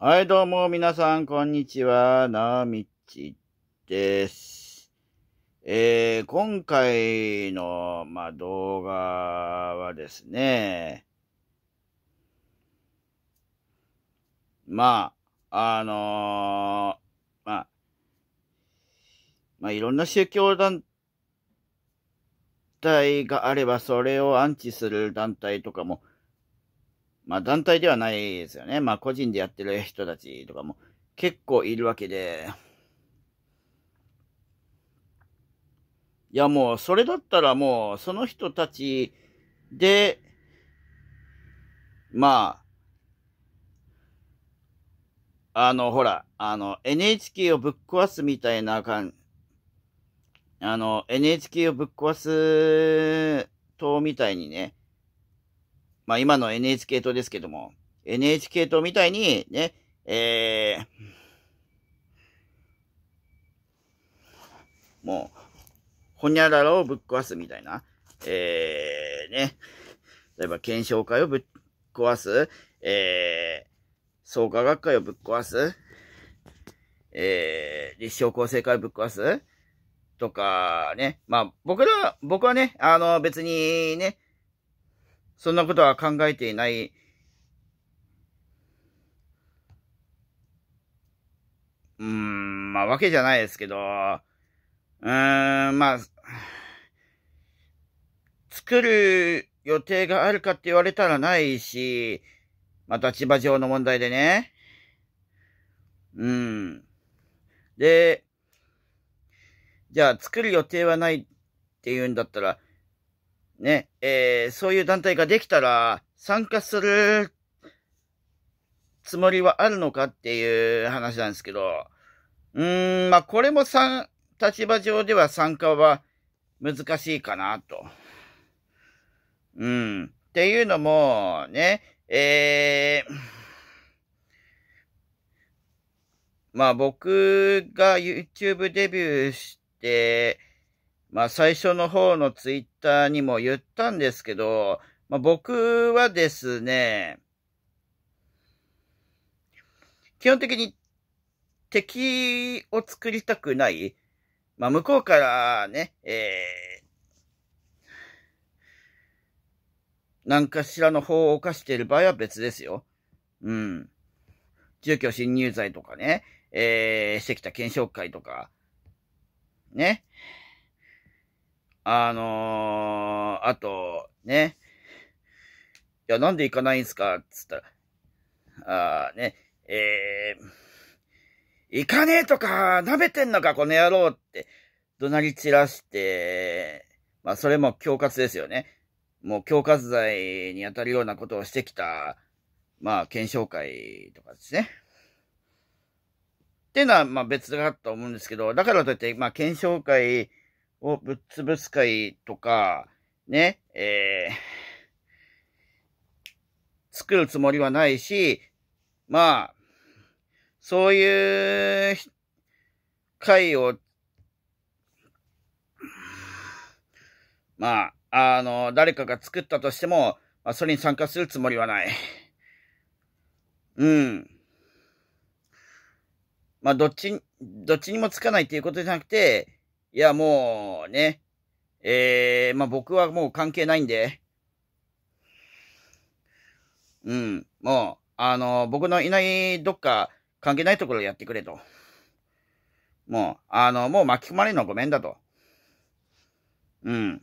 はい、どうも、皆さん、こんにちは。なみちです。えー、今回の、まあ、動画はですね、まあ、あのー、まあ、まあ、いろんな宗教団体があれば、それを安置する団体とかもまあ団体ではないですよね。まあ個人でやってる人たちとかも結構いるわけで。いやもうそれだったらもうその人たちで、まあ、あの、ほら、あの、NHK をぶっ壊すみたいな感じ、あの、NHK をぶっ壊す党みたいにね、まあ、今の NHK 党ですけども、NHK 党みたいに、ね、えー、もう、ほにゃららをぶっ壊すみたいな、えー、ね、例えば検証会をぶっ壊す、えー、創価学会をぶっ壊す、えー、立証構成会をぶっ壊すとかね、まあ僕ら、僕はね、あの別にね、そんなことは考えていない。うーん、まあ、わけじゃないですけど、うーん、まあ、作る予定があるかって言われたらないし、まあ、立場上の問題でね。うん。で、じゃあ作る予定はないって言うんだったら、ね、えー、そういう団体ができたら参加するつもりはあるのかっていう話なんですけど、うーん、まあ、これもさ立場上では参加は難しいかなと。うん。っていうのも、ね、えー、まあ僕が YouTube デビューして、まあ最初の方のツイッターにも言ったんですけど、まあ、僕はですね、基本的に敵を作りたくない。まあ、向こうからね、えー、何かしらの法を犯している場合は別ですよ。うん。住居侵入罪とかね、えー、してきた検証会とか、ね。あのー、あと、ね。いや、なんで行かないんすかつったら、あね、えー、行かねえとか、舐めてんのか、この野郎って、怒鳴り散らして、まあ、それも恐喝ですよね。もう恐喝罪に当たるようなことをしてきた、まあ、検証会とかですね。っていうのは、まあ別だと思うんですけど、だからといって、まあ検証会をぶっ潰す会とか、ね、えー、作るつもりはないし、まあ、そういう会を、まあ、あの、誰かが作ったとしても、まあ、それに参加するつもりはない。うん。まあ、どっち、どっちにもつかないということじゃなくて、いや、もうね、えー、まあ、僕はもう関係ないんで、うん、もう、あの、僕のいないどっか関係ないところやってくれと。もう、あの、もう巻き込まれるのはごめんだと。うん。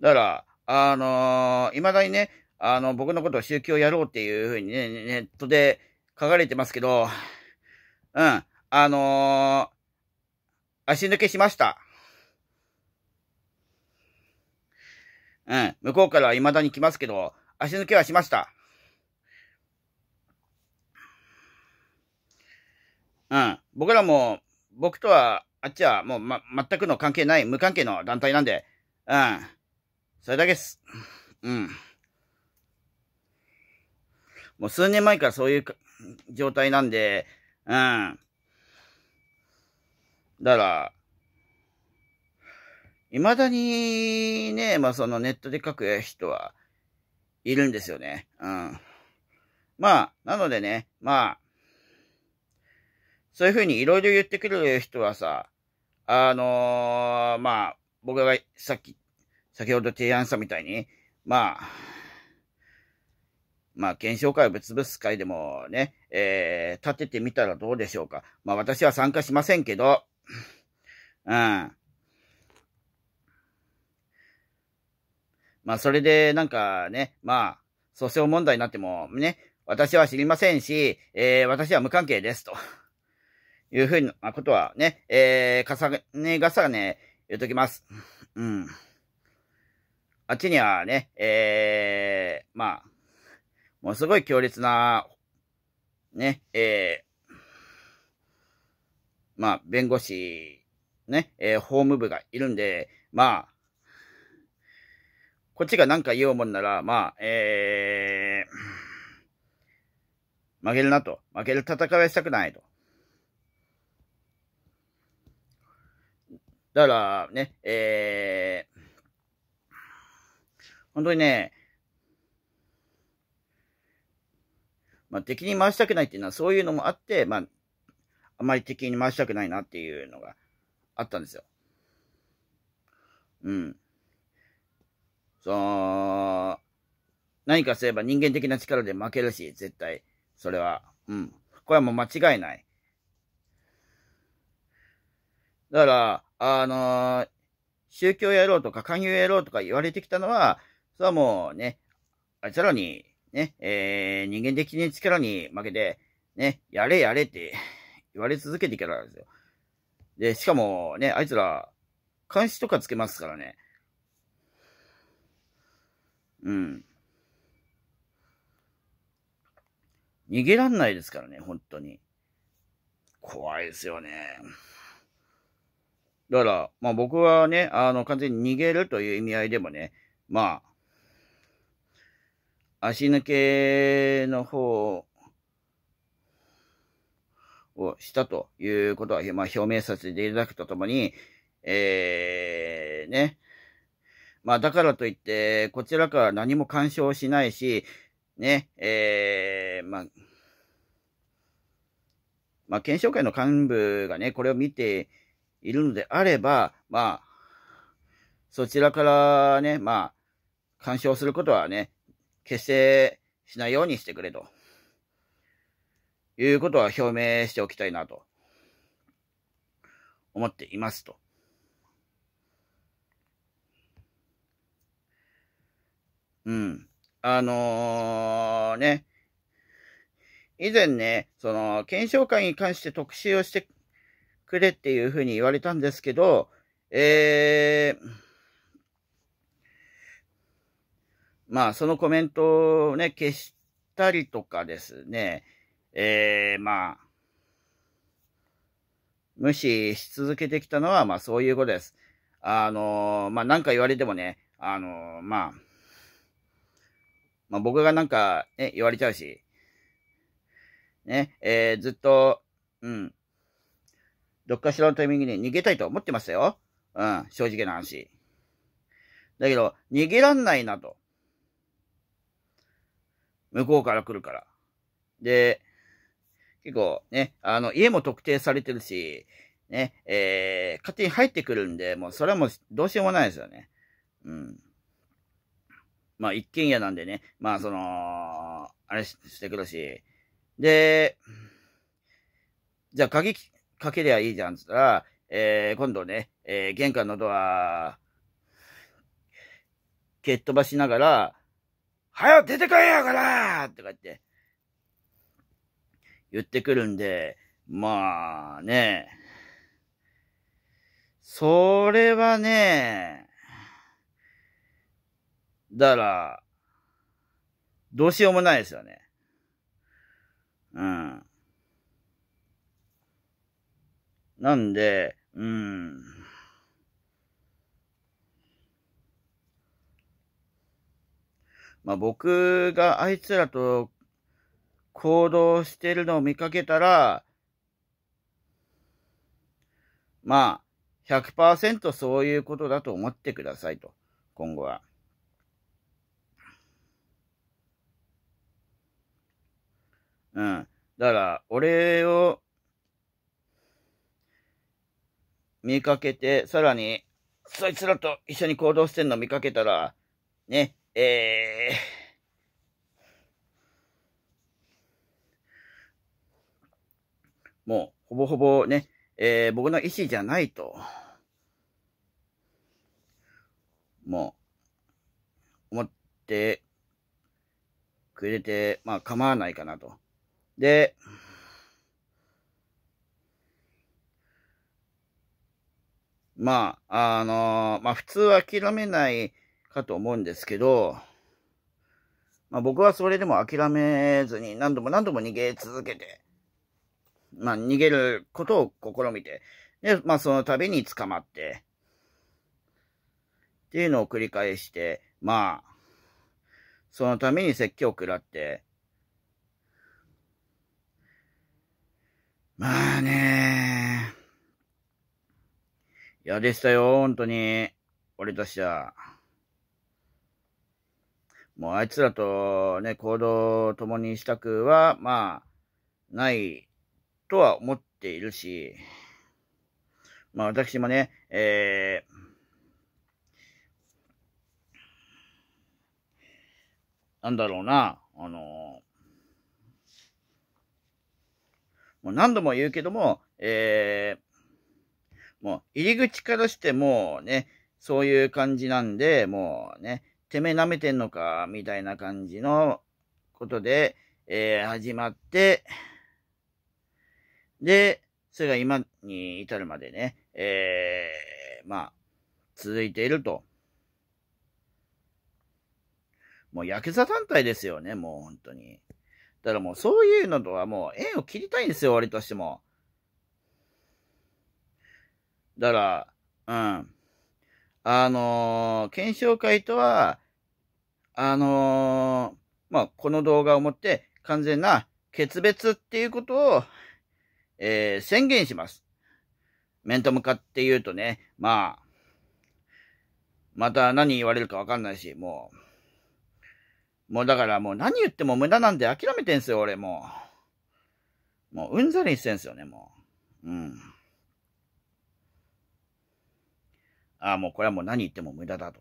だから、あのー、未だにね、あの、僕のことを宗教やろうっていうふうにね、ネットで書かれてますけど、うん、あのー、足抜けしました。うん。向こうからは未だに来ますけど、足抜けはしました。うん。僕らも、僕とは、あっちはもう、ま、全くの関係ない、無関係の団体なんで、うん。それだけっす。うん。もう数年前からそういう状態なんで、うん。だから、未だにね、まあそのネットで書く人はいるんですよね。うん。まあ、なのでね、まあ、そういうふうにいろいろ言ってくる人はさ、あのー、まあ、僕がさっき、先ほど提案したみたいに、まあ、まあ、検証会をぶつぶす会でもね、えー、立ててみたらどうでしょうか。まあ、私は参加しませんけど、うん。まあ、それで、なんかね、まあ、訴訟問題になっても、ね、私は知りませんし、えー、私は無関係です、と。いうふうなことはね、えー、重ね、重ね、言っときます。うん。あっちにはね、えー、まあ、もうすごい強烈な、ね、えー、まあ、弁護士ね、えー、法務部がいるんで、まあ、こっちが何か言おうもんなら、まあ、えー、負けるなと。負ける戦いはしたくないと。だから、ね、えー、本当にね、まあ、敵に回したくないっていうのはそういうのもあって、まあ、あまり敵に回したくないなっていうのがあったんですよ。うん。その、何かすれば人間的な力で負けるし、絶対。それは。うん。これはもう間違いない。だから、あのー、宗教やろうとか勧誘やろうとか言われてきたのは、それはもうね、あいつらに、ね、えー、人間的に力に負けて、ね、やれやれって言われ続けてきたんですよ。で、しかもね、あいつら、監視とかつけますからね。うん。逃げらんないですからね、本当に。怖いですよね。だから、まあ僕はね、あの、完全に逃げるという意味合いでもね、まあ、足抜けの方をしたということは、まあ、表明させていただくとともに、えー、ね。まあ、だからといって、こちらから何も干渉しないし、ね、えー、まあ、まあ、検証会の幹部がね、これを見ているのであれば、まあ、そちらからね、まあ、干渉することはね、決してしないようにしてくれと。いうことは表明しておきたいなと思っていますと。うん。あのー、ね。以前ね、その、検証会に関して特集をしてくれっていうふうに言われたんですけど、えー、まあ、そのコメントをね、消したりとかですね、えー、まあ、無視し続けてきたのは、まあそういうことです。あのー、まあ何か言われてもね、あのー、まあ、まあ僕がなんかね、言われちゃうし、ね、えー、ずっと、うん、どっかしらのタイミングで逃げたいと思ってましたよ。うん、正直な話。だけど、逃げらんないなと。向こうから来るから。で、結構ね、あの、家も特定されてるし、ね、えー、勝手に入ってくるんで、もうそれはもうどうしようもないですよね。うん。まあ一軒家なんでね、まあその、あれしてくるし、で、じゃあ鍵かけりゃいいじゃんっつったら、えー、今度ね、えー、玄関のドア、蹴っ飛ばしながら、はよ出てこいやからとか言って、言ってくるんで、まあね、それはね、だから、どうしようもないですよね。うん。なんで、うん。まあ僕があいつらと行動してるのを見かけたら、まあ、100%そういうことだと思ってくださいと、今後は。うん。だから、俺を見かけて、さらに、そいつらと一緒に行動してんの見かけたら、ね、えー、もう、ほぼほぼね、えー、僕の意思じゃないと、もう、思ってくれて、まあ構わないかなと。で、まあ、あのー、まあ普通は諦めないかと思うんですけど、まあ僕はそれでも諦めずに何度も何度も逃げ続けて、まあ、逃げることを試みて、で、まあ、その度に捕まって、っていうのを繰り返して、まあ、そのために説教を食らって、まあね嫌でしたよ、本当に。俺としては。もうあいつらとね、行動を共にしたくは、まあ、ないとは思っているし、まあ私もね、えー、なんだろうな、あのもう何度も言うけども、えー、もう入り口からしてもね、そういう感じなんで、もうね、てめえ舐めてんのか、みたいな感じのことで、えー、始まって、で、それが今に至るまでね、えー、まあ、続いていると。もう、ヤクザ団体ですよね、もう本当に。だからもう、そういうのとはもう、縁を切りたいんですよ、俺としても。だから、うん。あのー、検証会とは、あのー、まあ、この動画をもって完全な決別っていうことをえー、宣言します。面と向かって言うとね、まあ、また何言われるかわかんないし、もう、もうだからもう何言っても無駄なんで諦めてんすよ、俺もう。もううんざりしてんすよね、もう。うん。ああ、もうこれはもう何言っても無駄だと。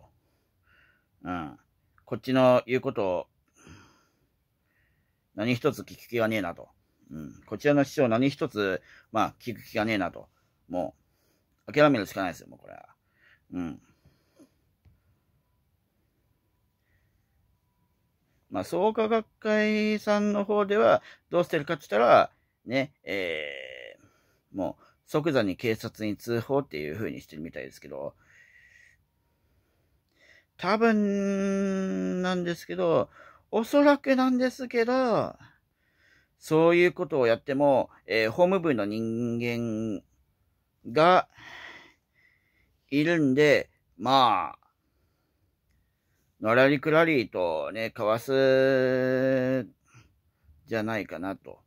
うん。こっちの言うことを、何一つ聞く気がねえなと。うん、こちらの師匠何一つ、まあ、聞く気がねえなと。もう、諦めるしかないですよ、もうこれは。うん。まあ、創価学会さんの方では、どうしてるかって言ったら、ね、えー、もう、即座に警察に通報っていう風にしてるみたいですけど、多分、なんですけど、おそらくなんですけど、そういうことをやっても、えー、法務部の人間がいるんで、まあ、のらりくらりとね、かわす、じゃないかなと。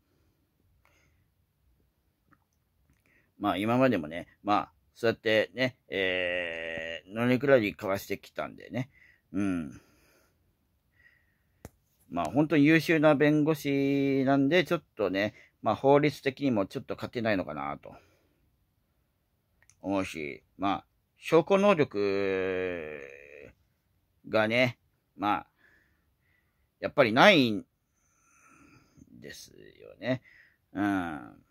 まあ今までもね、まあ、そうやってね、えー、のらりくらりかわしてきたんでね、うん。まあ本当に優秀な弁護士なんで、ちょっとね、まあ法律的にもちょっと勝てないのかなと思うし、まあ証拠能力がね、まあやっぱりないんですよね。うん。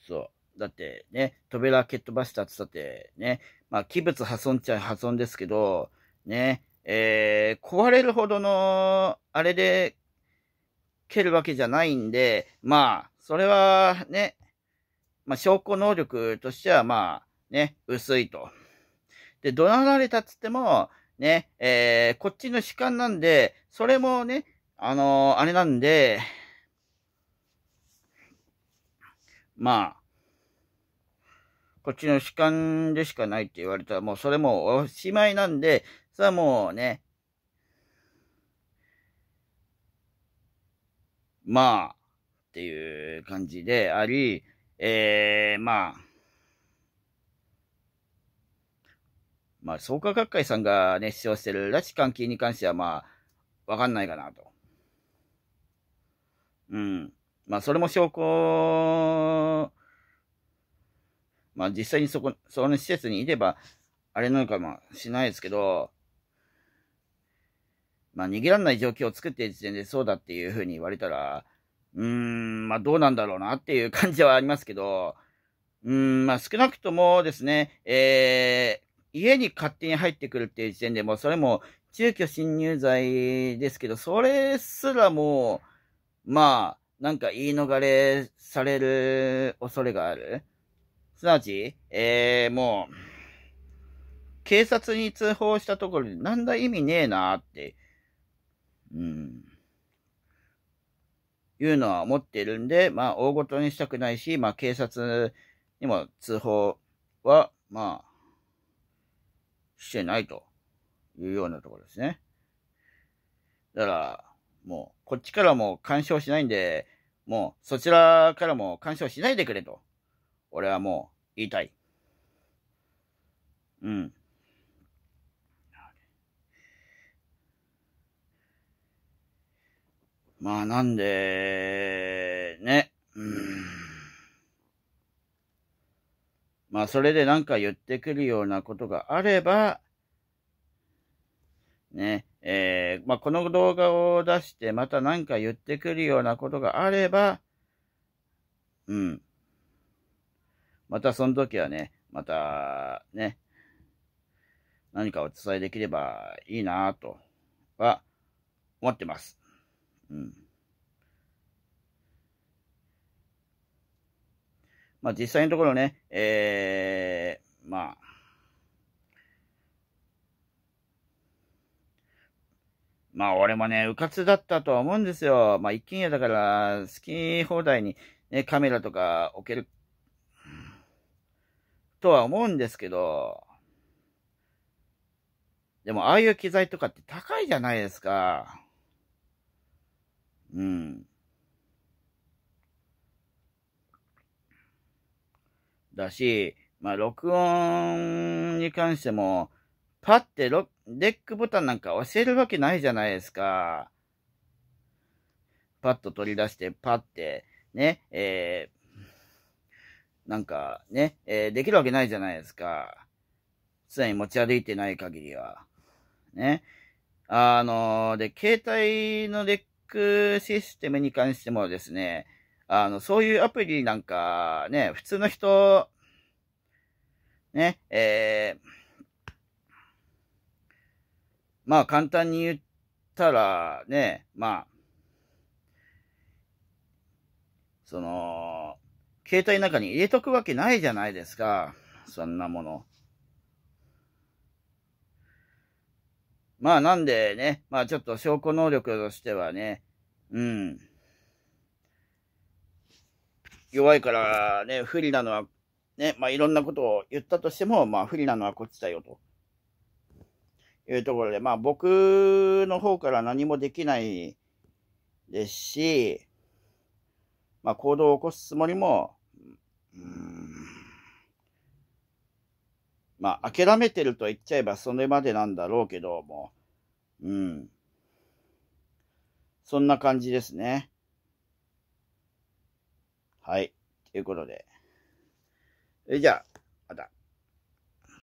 そう。だってね、扉蹴っ飛ばしたって言ったってね、まあ器物破損っちゃ破損ですけど、ね、えー、壊れるほどの、あれで蹴るわけじゃないんで、まあ、それはね、まあ証拠能力としてはまあね、薄いと。で、怒鳴られたっつっても、ね、えー、こっちの主観なんで、それもね、あのー、あれなんで、まあ、こっちの主観でしかないって言われたら、もうそれもおしまいなんで、それはもうね、まあ、っていう感じであり、ええー、まあ、まあ、創価学会さんがね、主張してる拉致関係に関しては、まあ、わかんないかなと。うん。まあ、それも証拠まあ実際にそこ、その施設にいれば、あれなのかもしないですけど、まあ逃げられない状況を作っている時点でそうだっていうふうに言われたら、うーん、まあどうなんだろうなっていう感じはありますけど、うーん、まあ少なくともですね、えー、家に勝手に入ってくるっていう時点でもうそれも住居侵入罪ですけど、それすらも、まあ、なんか言い逃れされる恐れがある。すなわち、えー、もう、警察に通報したところで、なんだ意味ねえなーって、うん、いうのは思ってるんで、まあ、大ごとにしたくないし、まあ、警察にも通報は、まあ、してないというようなところですね。だから、もう、こっちからも干渉しないんで、もう、そちらからも干渉しないでくれと。俺はもう、言いたい。うん。まあなんで、ね。うん。まあそれで何か言ってくるようなことがあれば、ね、えー、まあこの動画を出してまた何か言ってくるようなことがあれば、うん。またその時はね、またね、何かお伝えできればいいなぁとは思ってます。うん。まあ実際のところね、えー、まあ、まあ俺もね、うかつだったとは思うんですよ。まあ一軒家だから好き放題にね、カメラとか置けるとは思うんですけど、でも、ああいう機材とかって高いじゃないですか。うん。だし、まあ、録音に関しても、パってロデックボタンなんか押せるわけないじゃないですか。パッと取り出して、パって、ね、えー、なんかね、えー、できるわけないじゃないですか。常に持ち歩いてない限りは。ね。あのー、で、携帯のレックシステムに関してもですね、あの、そういうアプリなんか、ね、普通の人、ね、えー、まあ簡単に言ったら、ね、まあ、その、携帯の中に入れとくわけないじゃないですか。そんなもの。まあなんでね、まあちょっと証拠能力としてはね、うん。弱いからね、不利なのは、ね、まあいろんなことを言ったとしても、まあ不利なのはこっちだよと。いうところで、まあ僕の方から何もできないですし、まあ行動を起こすつもりもうん、まあ、諦めてると言っちゃえばそれまでなんだろうけども、うん。そんな感じですね。はい。ということで。えじゃあ、